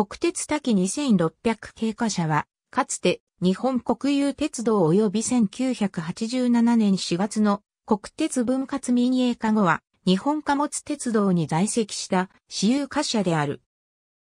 国鉄多2600経過車は、かつて日本国有鉄道及び1987年4月の国鉄分割民営化後は、日本貨物鉄道に在籍した私有貨車である。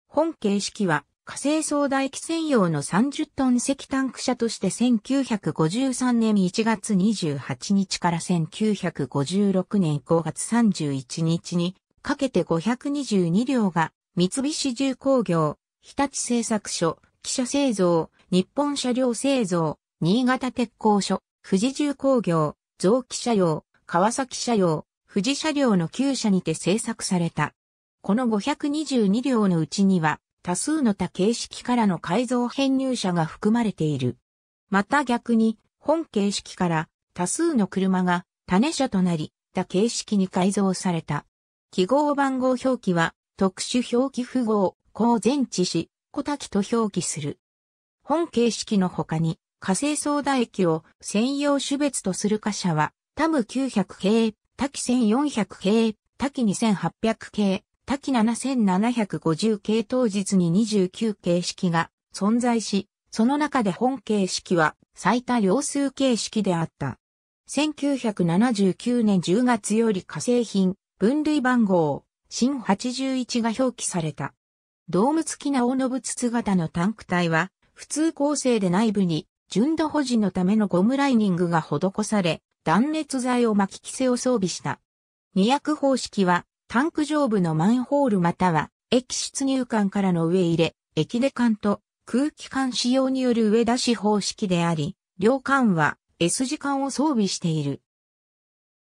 本形式は、火星総大機専用の30トン石タ区車として1953年1月28日から1956年5月31日にかけて522両が三菱重工業、日立製作所、汽車製造、日本車両製造、新潟鉄工所、富士重工業、臓器車用、川崎車用、富士車両の旧車にて製作された。この522両のうちには、多数の多形式からの改造編入車が含まれている。また逆に、本形式から多数の車が種車となり、多形式に改造された。記号番号表記は特殊表記符号、公前置し、小滝と表記する。本形式の他に、火星相打液を専用種別とする貨車は、タム900系、滝1400系、滝2800系、滝7750系当日に29形式が存在し、その中で本形式は最多量数形式であった。1979年10月より火星品分類番号新81が表記された。ドーム付きな大信筒型のタンク体は、普通構成で内部に、純度保持のためのゴムライニングが施され、断熱材を巻き着せを装備した。二役方式は、タンク上部のマンホールまたは、液出入管からの上入れ、液出管と空気管使用による上出し方式であり、両管は S 字管を装備している。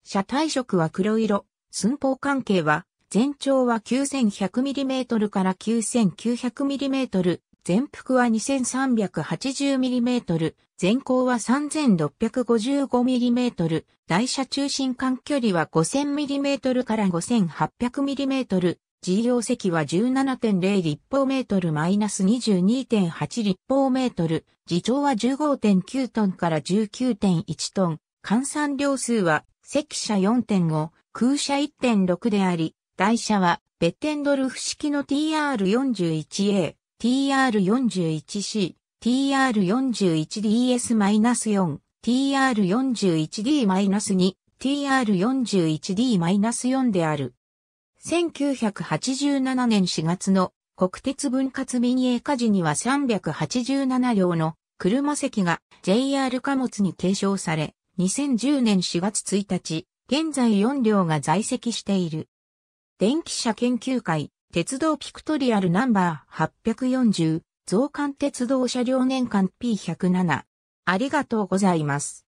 車体色は黒色、寸法関係は全長は 9100mm から 9900mm、全幅は 2380mm、全高は 3655mm、台車中心間距離は 5000mm から 5800mm、自用席は17.0立方メートルマイナス22.8立方メートル、自重は15.9トンから19.1トン、換算量数は、積車4.5、空車1.6であり、台車は、ベッテンドルフ式の TR41A、TR41C、TR41DS-4、TR41D-2、TR41D-4 である。1987年4月の国鉄分割民営化時には387両の車席が JR 貨物に継承され、2010年4月1日、現在4両が在籍している。電気車研究会、鉄道ピクトリアルナンバー840、増刊鉄道車両年間 P107。ありがとうございます。